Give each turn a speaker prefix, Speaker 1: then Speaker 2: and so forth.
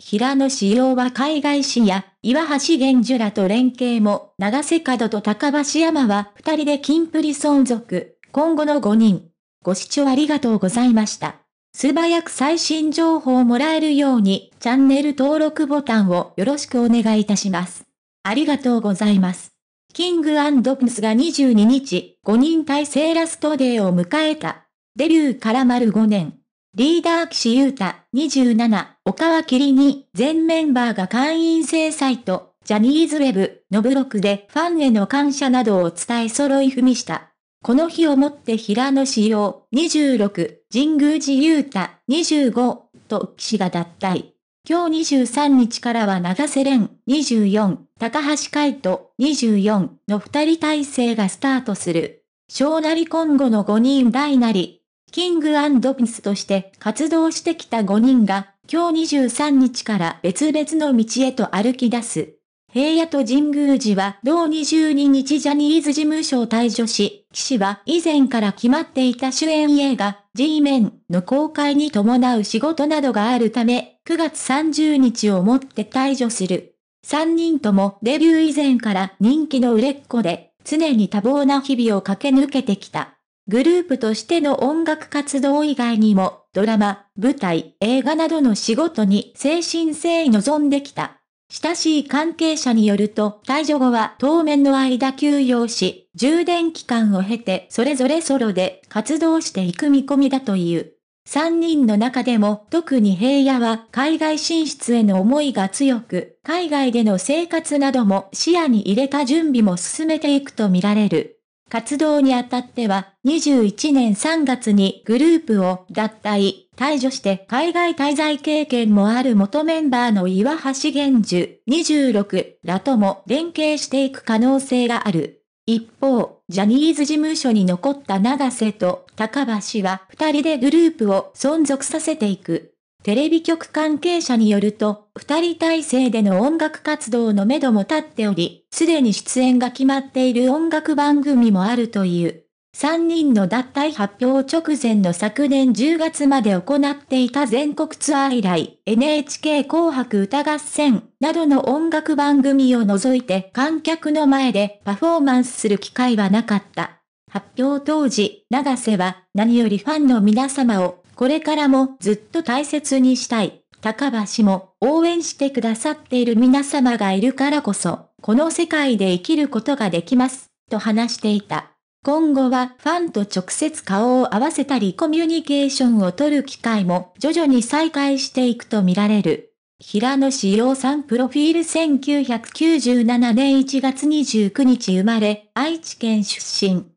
Speaker 1: 平野紫耀は海外市や、岩橋玄樹らと連携も、長瀬角と高橋山は二人で金プリ存続、今後の5人。ご視聴ありがとうございました。素早く最新情報をもらえるように、チャンネル登録ボタンをよろしくお願いいたします。ありがとうございます。キングプスが22日、5人体制ラストデーを迎えた。デビューから丸5年。リーダー岸優太27、岡は霧に全メンバーが会員制サイト、ジャニーズウェブのブログでファンへの感謝などを伝え揃い踏みした。この日をもって平野志陽26、神宮寺優太25と岸が脱退。今日23日からは長瀬廉24、高橋海人24の2人体制がスタートする。小なり今後の5人大なりキングピスとして活動してきた5人が、今日23日から別々の道へと歩き出す。平野と神宮寺は同22日ジャニーズ事務所を退場し、士は以前から決まっていた主演映画、G メンの公開に伴う仕事などがあるため、9月30日をもって退場する。3人ともデビュー以前から人気の売れっ子で、常に多忙な日々を駆け抜けてきた。グループとしての音楽活動以外にも、ドラマ、舞台、映画などの仕事に精神性意望んできた。親しい関係者によると、退場後は当面の間休養し、充電期間を経てそれぞれソロで活動していく見込みだという。3人の中でも特に平野は海外進出への思いが強く、海外での生活なども視野に入れた準備も進めていくとみられる。活動にあたっては、21年3月にグループを脱退、退場して海外滞在経験もある元メンバーの岩橋玄樹26らとも連携していく可能性がある。一方、ジャニーズ事務所に残った長瀬と高橋は二人でグループを存続させていく。テレビ局関係者によると、二人体制での音楽活動の目処も立っており、すでに出演が決まっている音楽番組もあるという。三人の脱退発表直前の昨年10月まで行っていた全国ツアー以来、NHK 紅白歌合戦などの音楽番組を除いて観客の前でパフォーマンスする機会はなかった。発表当時、長瀬は何よりファンの皆様をこれからもずっと大切にしたい。高橋も応援してくださっている皆様がいるからこそ、この世界で生きることができます、と話していた。今後はファンと直接顔を合わせたりコミュニケーションを取る機会も徐々に再開していくとみられる。平野志陽さんプロフィール1997年1月29日生まれ、愛知県出身。